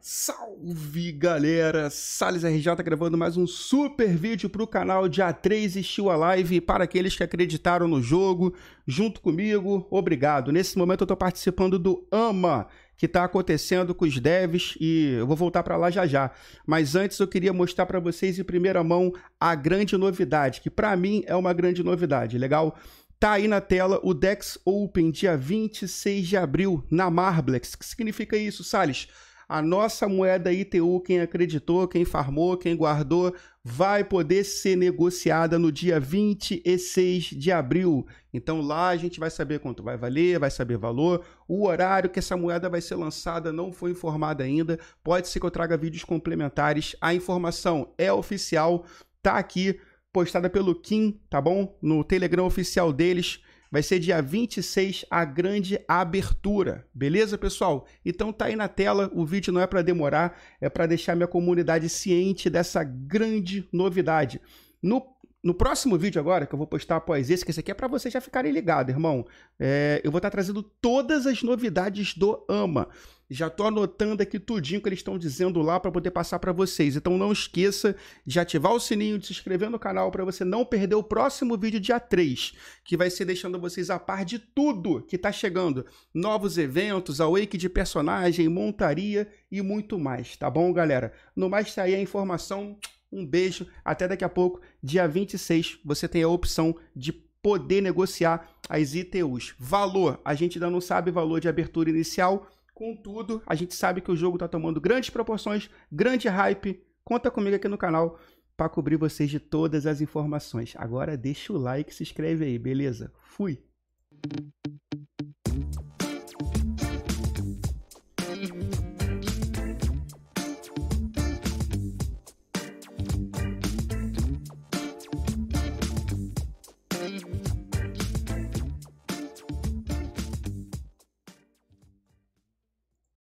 Salve galera, Sales RJ tá gravando mais um super vídeo para o canal de A3 a Live para aqueles que acreditaram no jogo, junto comigo, obrigado. Nesse momento eu estou participando do AMA, que está acontecendo com os devs e eu vou voltar para lá já já. Mas antes eu queria mostrar para vocês em primeira mão a grande novidade, que para mim é uma grande novidade, legal? Tá aí na tela o Dex Open dia 26 de abril na Marblex. O que significa isso, Sales? A nossa moeda ITU, quem acreditou, quem farmou, quem guardou, vai poder ser negociada no dia 26 de abril. Então lá a gente vai saber quanto vai valer, vai saber valor, o horário que essa moeda vai ser lançada não foi informado ainda. Pode ser que eu traga vídeos complementares. A informação é oficial, tá aqui postada pelo Kim, tá bom? No Telegram oficial deles. Vai ser dia 26 a grande abertura, beleza, pessoal? Então tá aí na tela, o vídeo não é para demorar, é para deixar minha comunidade ciente dessa grande novidade. No no próximo vídeo agora, que eu vou postar após esse, que esse aqui é para vocês já ficarem ligados, irmão. É, eu vou estar tá trazendo todas as novidades do AMA. Já tô anotando aqui tudinho que eles estão dizendo lá para poder passar para vocês. Então não esqueça de ativar o sininho, de se inscrever no canal para você não perder o próximo vídeo dia 3, que vai ser deixando vocês a par de tudo que está chegando. Novos eventos, awake de personagem, montaria e muito mais, tá bom, galera? No mais tá aí a informação. Um beijo, até daqui a pouco. Dia 26, você tem a opção de poder negociar as ITUs. Valor, a gente ainda não sabe valor de abertura inicial, contudo, a gente sabe que o jogo está tomando grandes proporções, grande hype. Conta comigo aqui no canal para cobrir vocês de todas as informações. Agora deixa o like, se inscreve aí, beleza? Fui.